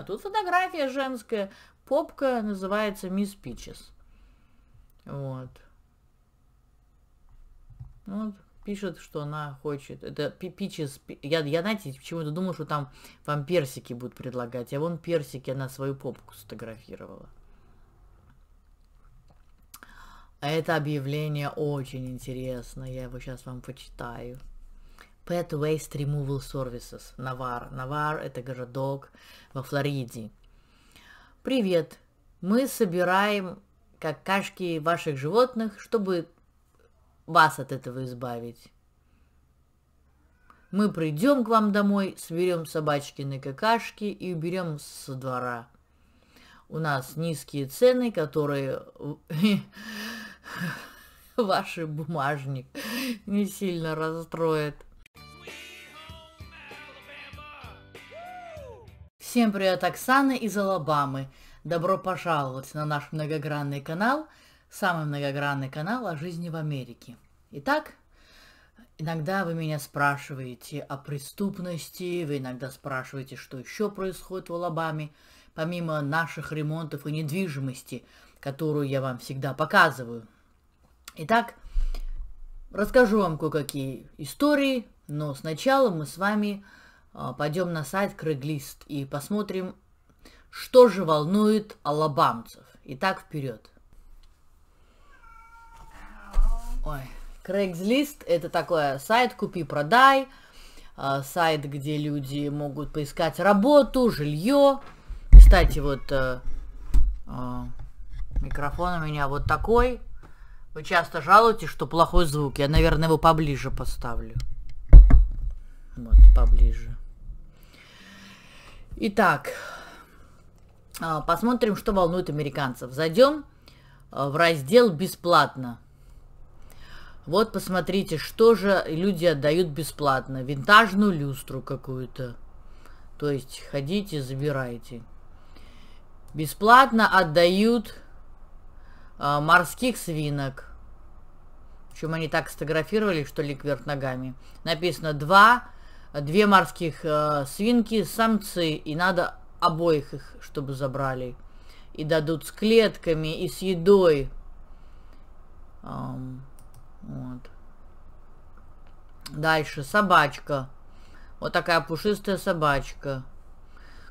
А тут фотография женская. Попка называется Мисс Пичес. Вот. Ну, вот, пишет, что она хочет. Это пичес. Я, я, знаете, почему-то думал, что там вам персики будут предлагать. А вон персики она свою попку сфотографировала. Это объявление очень интересно. Я его сейчас вам почитаю. Pet Waste Removal Services, Навар. Навар – это городок во Флориде. Привет! Мы собираем какашки ваших животных, чтобы вас от этого избавить. Мы придем к вам домой, соберем на какашки и уберем с двора. У нас низкие цены, которые ваш бумажник не сильно расстроит. Всем привет, Оксана из Алабамы. Добро пожаловать на наш многогранный канал, самый многогранный канал о жизни в Америке. Итак, иногда вы меня спрашиваете о преступности, вы иногда спрашиваете, что еще происходит в Алабаме, помимо наших ремонтов и недвижимости, которую я вам всегда показываю. Итак, расскажу вам кое-какие истории, но сначала мы с вами а, пойдем на сайт Craigslist и посмотрим, что же волнует алабамцев. Итак, вперед. Ой, Craigslist – это такой сайт «Купи-продай», а, сайт, где люди могут поискать работу, жилье. Кстати, вот э, а, микрофон у меня вот такой. Вы часто жалуетесь, что плохой звук. Я, наверное, его поближе поставлю. Вот, поближе. Итак, а, посмотрим, что волнует американцев. Зайдем а, в раздел «Бесплатно». Вот, посмотрите, что же люди отдают бесплатно. Винтажную люстру какую-то. То есть, ходите, забирайте. Бесплатно отдают э, морских свинок. Причем они так сфотографировали, что ли, кверх ногами. Написано 2 две морских э, свинки, самцы, и надо обоих их, чтобы забрали. И дадут с клетками, и с едой. Эм, вот. Дальше собачка. Вот такая пушистая собачка.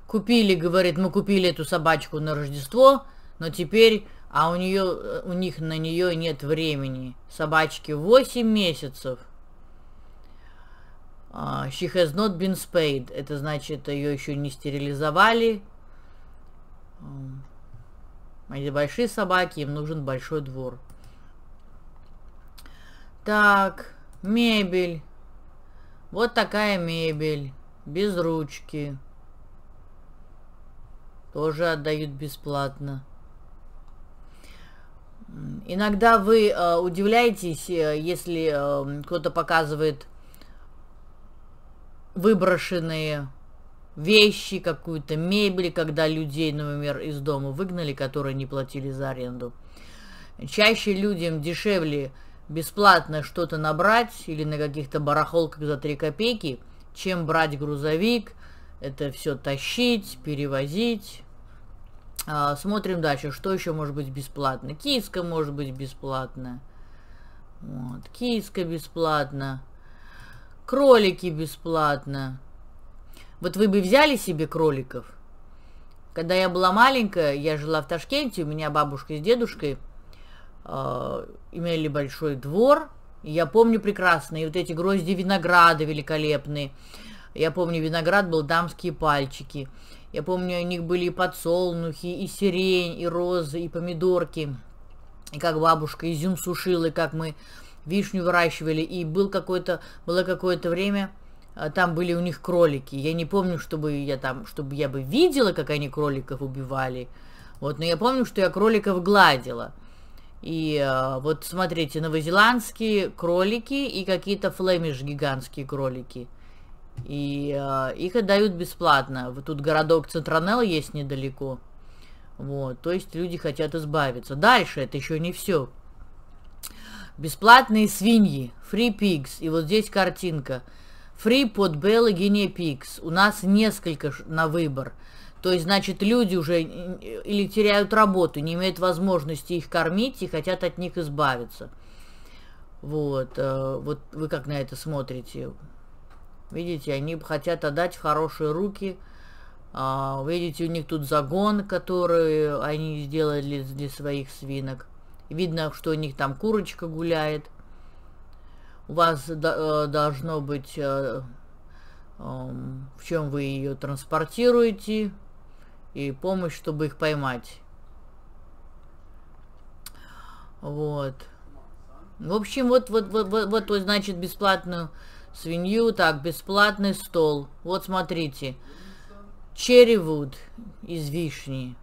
Купили, говорит, мы купили эту собачку на Рождество, но теперь, а у нее, э, у них на нее нет времени. Собачке 8 месяцев. Uh, she has not been spayed. Это значит, ее еще не стерилизовали. Um, они большие собаки, им нужен большой двор. Так, мебель. Вот такая мебель. Без ручки. Тоже отдают бесплатно. Иногда вы э, удивляетесь, э, если э, кто-то показывает выброшенные вещи, какую-то мебель, когда людей, например, из дома выгнали, которые не платили за аренду. Чаще людям дешевле бесплатно что-то набрать или на каких-то барахолках за 3 копейки, чем брать грузовик, это все тащить, перевозить. А, смотрим дальше, что еще может быть бесплатно. Киска может быть бесплатно. Вот. Киска бесплатно. Кролики бесплатно. Вот вы бы взяли себе кроликов. Когда я была маленькая, я жила в Ташкенте, у меня бабушка с дедушкой э, имели большой двор. я помню прекрасно, и вот эти грозди винограда великолепные. Я помню, виноград был дамские пальчики. Я помню, у них были и подсолнухи, и сирень, и розы, и помидорки. И как бабушка изюм сушила, и как мы вишню выращивали, и был какое-то, было какое-то время, а, там были у них кролики. Я не помню, чтобы я там, чтобы я бы видела, как они кроликов убивали. Вот, но я помню, что я кроликов гладила. И э, вот смотрите, новозеландские кролики и какие-то флемиш гигантские кролики. И э, их отдают бесплатно. Вот тут городок Центронел есть недалеко. Вот, то есть люди хотят избавиться. Дальше это еще не все. Бесплатные свиньи. Free pigs. И вот здесь картинка. Free под Bella Guinea pigs. У нас несколько на выбор. То есть, значит, люди уже или теряют работу, не имеют возможности их кормить и хотят от них избавиться. Вот, э, вот вы как на это смотрите? Видите, они хотят отдать в хорошие руки. А, видите, у них тут загон, который они сделали для своих свинок. Видно, что у них там курочка гуляет. У вас э, должно быть, э, эм, в чем вы ее транспортируете, и помощь, чтобы их поймать. Вот. В общем, вот, вот, вот, вот, вот, значит, бесплатную свинью. Так, бесплатный стол. Вот, смотрите. Черривуд из вишни.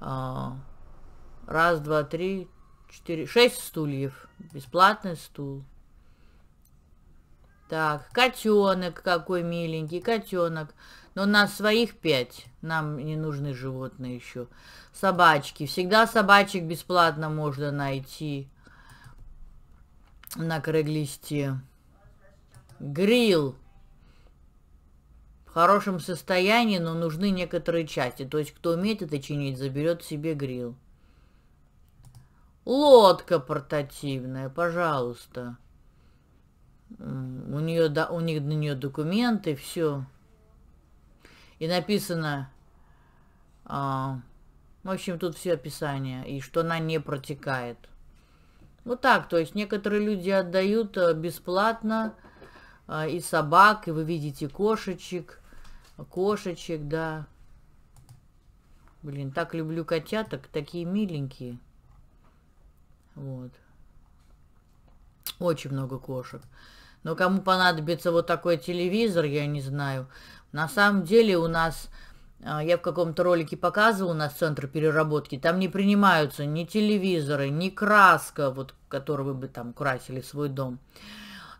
А, Раз, два, три, четыре, шесть стульев. Бесплатный стул. Так, котенок какой миленький, котенок. Но у нас своих пять, нам не нужны животные еще. Собачки, всегда собачек бесплатно можно найти на Крэглисте. Грилл. В хорошем состоянии, но нужны некоторые части. То есть, кто умеет это чинить, заберет себе грилл. Лодка портативная, пожалуйста. У нее да, у них на нее документы, все. И написано, а, в общем, тут все описание, и что она не протекает. Вот так, то есть некоторые люди отдают э, бесплатно а, и собак, и вы видите кошечек, кошечек, да. Блин, так люблю котяток, такие миленькие. Вот. Очень много кошек. Но кому понадобится вот такой телевизор, я не знаю. На самом деле у нас, а, я в каком-то ролике показывала, у нас центр переработки, там не принимаются ни телевизоры, ни краска, вот, которую вы бы там красили свой дом.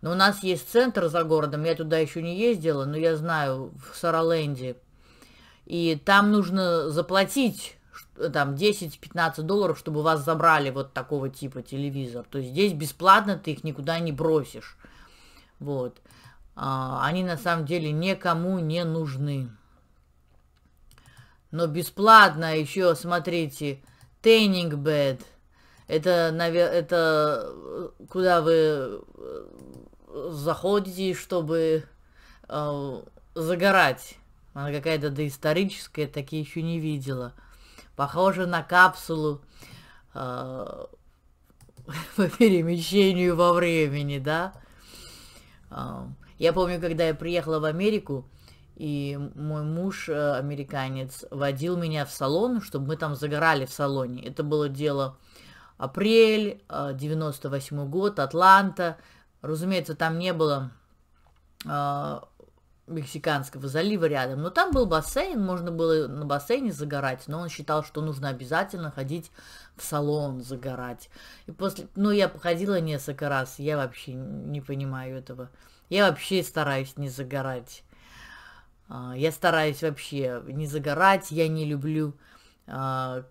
Но у нас есть центр за городом, я туда еще не ездила, но я знаю, в Сараленде. И там нужно заплатить там 10-15 долларов, чтобы вас забрали вот такого типа телевизор. То есть здесь бесплатно ты их никуда не бросишь. Вот. А, они на самом деле никому не нужны. Но бесплатно еще, смотрите, Тейнинг бед, Это, это э, куда вы э, заходите, чтобы э, загорать. Она какая-то доисторическая, такие еще не видела похоже на капсулу э, по перемещению во времени, да. Э, я помню, когда я приехала в Америку, и мой муж, э, американец, водил меня в салон, чтобы мы там загорали в салоне. Это было дело апрель, 98 э, год, Атланта. Разумеется, там не было Мексиканского залива рядом. Но там был бассейн, можно было на бассейне загорать, но он считал, что нужно обязательно ходить в салон загорать. И после... Ну, я походила несколько раз, я вообще не понимаю этого. Я вообще стараюсь не загорать. А, я стараюсь вообще не загорать, я не люблю а,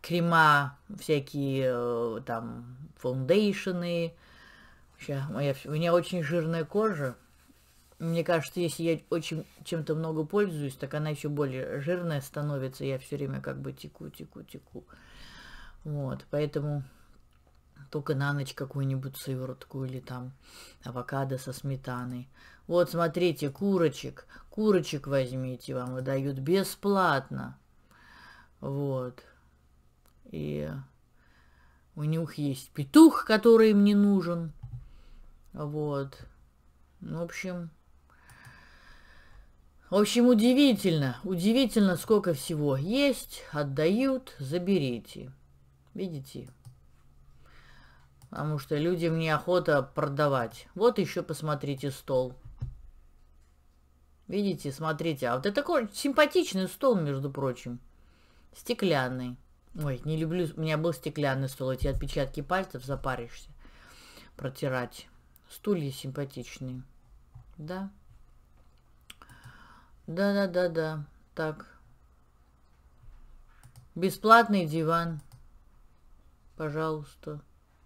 крема, всякие э, там фундейшены. Вообще, моя, у меня очень жирная кожа. Мне кажется, если я очень чем-то много пользуюсь, так она еще более жирная становится. Я все время как бы теку, теку, теку. Вот, поэтому только на ночь какую-нибудь сыворотку или там авокадо со сметаной. Вот, смотрите, курочек. Курочек возьмите, вам выдают бесплатно. Вот. И у них есть петух, который им не нужен. Вот. Ну, в общем, в общем, удивительно, удивительно, сколько всего есть, отдают, заберите. Видите? Потому что людям неохота продавать. Вот еще посмотрите стол. Видите, смотрите. А вот это такой симпатичный стол, между прочим. Стеклянный. Ой, не люблю. У меня был стеклянный стол. Эти отпечатки пальцев запаришься. Протирать. Стулья симпатичные. Да. Да-да-да-да. Так. Бесплатный диван. Пожалуйста.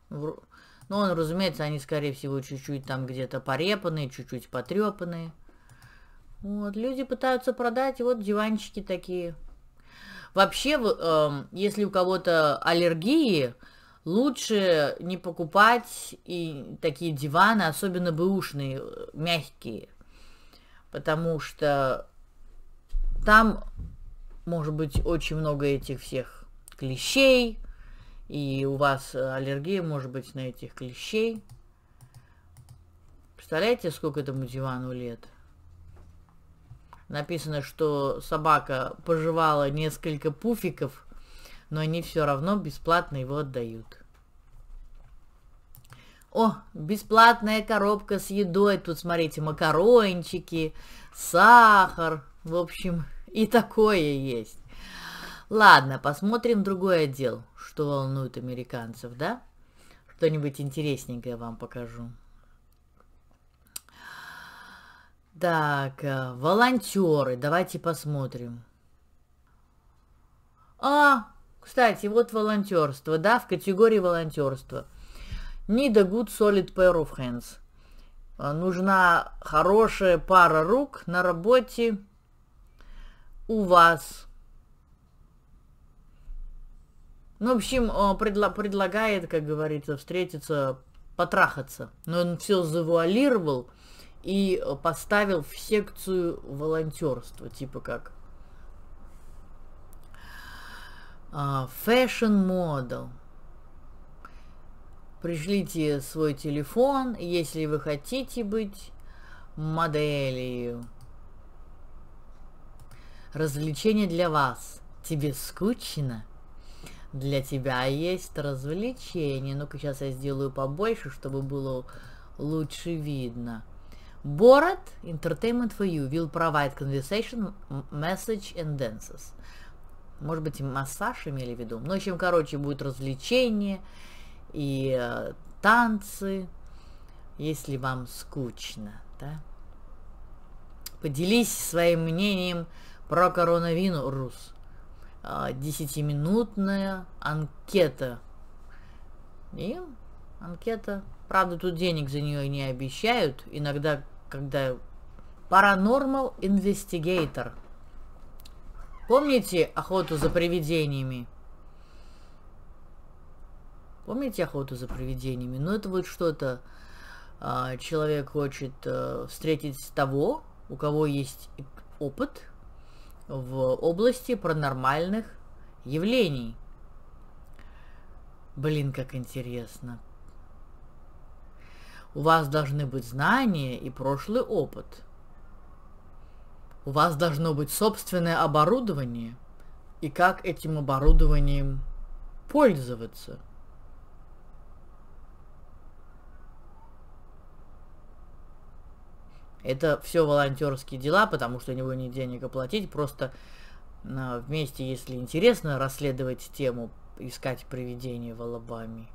В... Ну, он, разумеется, они, скорее всего, чуть-чуть там где-то порепанные, чуть-чуть потрепанные. Вот, люди пытаются продать, и вот диванчики такие. Вообще, эм, если у кого-то аллергии, лучше не покупать и такие диваны, особенно бэушные, э, мягкие. Потому что там может быть очень много этих всех клещей, и у вас э, аллергия может быть на этих клещей. Представляете, сколько этому дивану лет? Написано, что собака пожевала несколько пуфиков, но они все равно бесплатно его отдают. О, бесплатная коробка с едой. Тут, смотрите, макарончики, сахар. В общем, и такое есть. Ладно, посмотрим другой отдел, что волнует американцев, да? Что-нибудь интересненькое вам покажу. Так, э, волонтеры, давайте посмотрим. А, кстати, вот волонтерство, да, в категории волонтерства. Need a good solid pair of hands. Э, нужна хорошая пара рук на работе, у вас. Ну, в общем, э, предла предлагает, как говорится, встретиться, потрахаться. Но он все завуалировал и э, поставил в секцию волонтерства, типа как а, Fashion Model. Пришлите свой телефон, если вы хотите быть моделью развлечение для вас. Тебе скучно? Для тебя есть развлечение. Ну-ка, сейчас я сделаю побольше, чтобы было лучше видно. бород Entertainment for you will provide conversation, message and dances. Может быть, массаж имели в виду. Ну, в короче, будет развлечение и э, танцы, если вам скучно, да? Поделись своим мнением про коронавирус. А, десятиминутная анкета. И анкета. Правда, тут денег за нее не обещают. Иногда, когда... паранормал инвестигейтор Помните охоту за привидениями? Помните охоту за привидениями? Ну, это вот что-то... А, человек хочет а, встретить того, у кого есть опыт, в области паранормальных явлений. Блин, как интересно. У вас должны быть знания и прошлый опыт. У вас должно быть собственное оборудование и как этим оборудованием пользоваться – Это все волонтерские дела, потому что у него нет денег оплатить. Просто а, вместе, если интересно, расследовать тему искать привидение в Алабаме.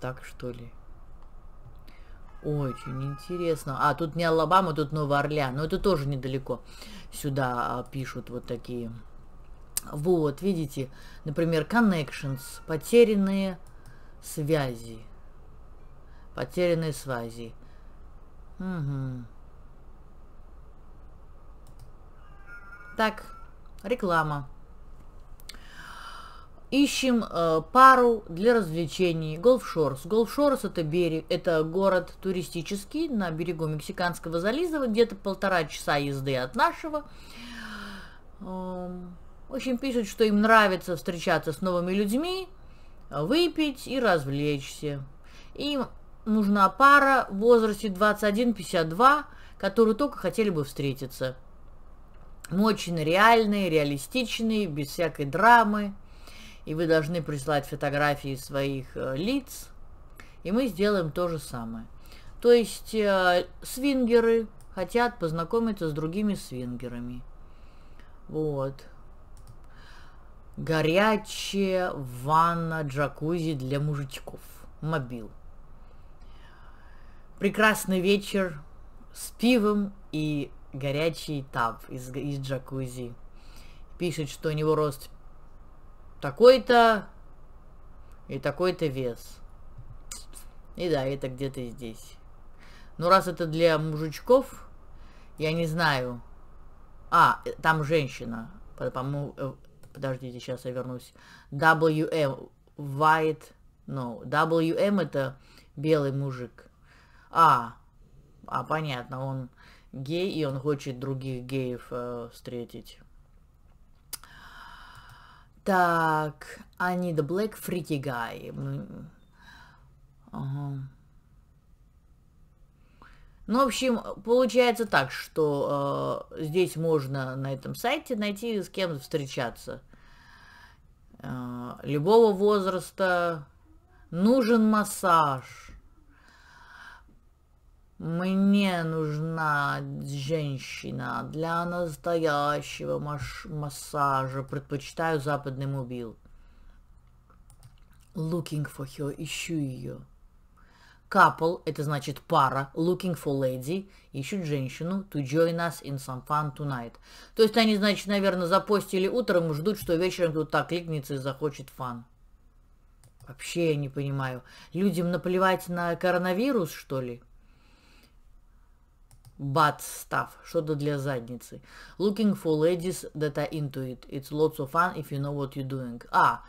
Так что ли? Очень интересно. А, тут не Алабама, тут Новый Орлеан. Но это тоже недалеко. Сюда а, пишут вот такие. Вот, видите, например, connections, потерянные связи. Потерянные связи. Угу. Так, реклама. Ищем э, пару для развлечений. Голфшорс. Голфшорс это берег, это город туристический на берегу Мексиканского залива, где-то полтора часа езды от нашего. В эм, общем, пишут, что им нравится встречаться с новыми людьми, выпить и развлечься. Им нужна пара в возрасте 21-52, которые только хотели бы встретиться. Мы очень реальные, реалистичные, без всякой драмы. И вы должны прислать фотографии своих э, лиц. И мы сделаем то же самое. То есть э, свингеры хотят познакомиться с другими свингерами. Вот. Горячая ванна джакузи для мужичков. Мобил. Прекрасный вечер с пивом и горячий тап из, из джакузи. Пишет, что у него рост такой-то и такой-то вес. И да, это где-то здесь. Но раз это для мужичков, я не знаю. А, э, там женщина. по э, подождите, сейчас я вернусь. WM, white, no, WM это белый мужик. А, а, понятно, он гей, и он хочет других геев э, встретить. Так, I need a black freaky guy. Ага. Ну, в общем, получается так, что э, здесь можно на этом сайте найти с кем встречаться. Э, любого возраста нужен массаж мне нужна женщина для настоящего массажа. Предпочитаю западный мобил. Looking for her. Ищу ее. Couple – это значит пара. Looking for lady – ищут женщину. To join us in some fun tonight. То есть они, значит, наверное, запостили утром и ждут, что вечером тут так кликнется и захочет фан. Вообще я не понимаю. Людям наплевать на коронавирус, что ли? Bad stuff. Что-то для задницы. Looking for ladies that are into it. It's lots of fun if you know what you're doing. А,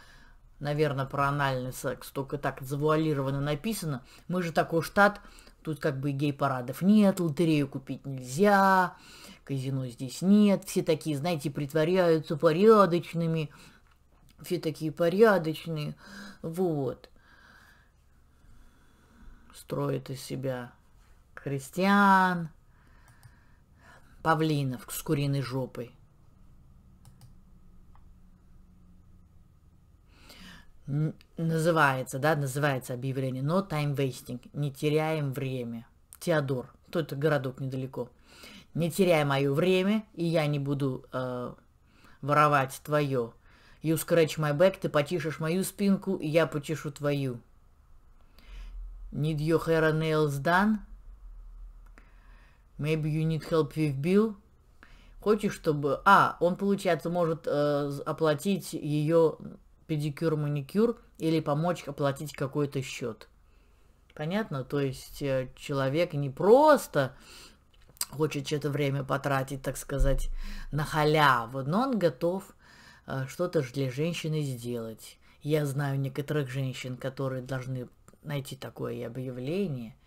наверное, про анальный секс. Только так завуалированно написано. Мы же такой штат, тут как бы гей-парадов нет, лотерею купить нельзя, казино здесь нет. Все такие, знаете, притворяются порядочными. Все такие порядочные. Вот. Строят из себя христиан, павлинов с куриной жопой. Называется, да, называется объявление. Но time wasting. Не теряем время. Теодор. Тут это городок недалеко. Не теряй мое время, и я не буду э, воровать твое. You scratch my back, ты почишешь мою спинку, и я почешу твою. Need your hair and nails done? Maybe you need help with bill. Хочешь, чтобы... А, он, получается, может э, оплатить ее педикюр-маникюр или помочь оплатить какой-то счет. Понятно? То есть э, человек не просто хочет что-то время потратить, так сказать, на халяву, но он готов э, что-то для женщины сделать. Я знаю некоторых женщин, которые должны найти такое объявление,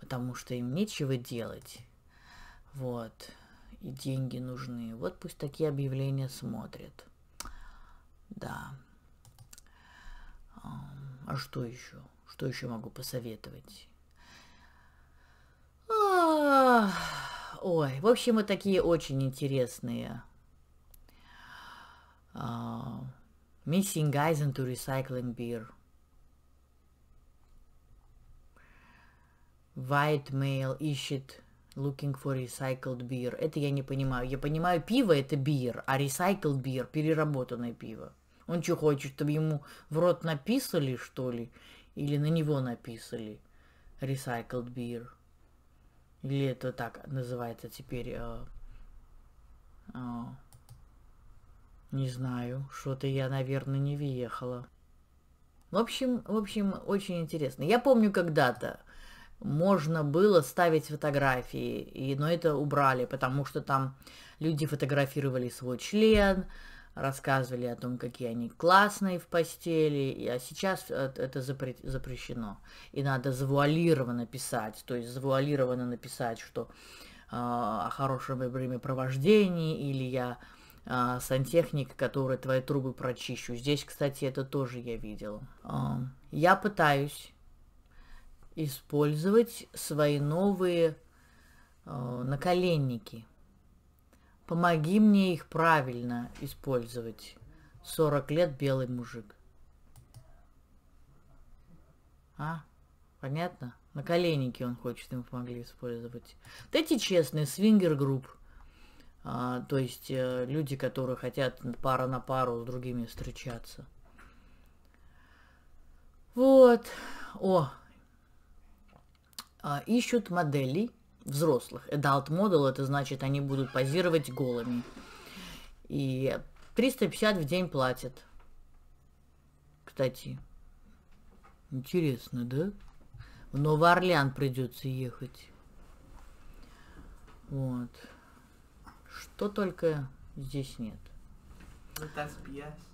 потому что им нечего делать. Вот. И деньги нужны. Вот пусть такие объявления смотрят. Да. А что еще? Что еще могу посоветовать? Ой, в общем, вот такие очень интересные. Uh, missing guys into recycling beer. White male ищет Looking for recycled beer. Это я не понимаю. Я понимаю, пиво это beer, а recycled beer переработанное пиво. Он что хочет, чтобы ему в рот написали, что ли? Или на него написали recycled beer? Или это так называется теперь? Э, э, не знаю, что-то я, наверное, не въехала. В общем, в общем, очень интересно. Я помню когда-то можно было ставить фотографии, и, но это убрали, потому что там люди фотографировали свой член, рассказывали о том, какие они классные в постели, а сейчас э, это запрещено. И надо завуалированно писать, то есть завуалированно написать, что э, о хорошем времяпровождении или я э, сантехник, который твои трубы прочищу. Здесь, кстати, это тоже я видел. Э, а, я пытаюсь использовать свои новые э, наколенники. Помоги мне их правильно использовать. 40 лет белый мужик. А? Понятно? наколенники он хочет, им помогли использовать. Вот эти честные свингер-групп. А, то есть э, люди, которые хотят пара на пару с другими встречаться. Вот. О, а, ищут моделей взрослых. Adult model – это значит, они будут позировать голыми. И 350 в день платят. Кстати, интересно, да? В Новый Орлеан придется ехать. Вот. Что только здесь нет. Это спьясь.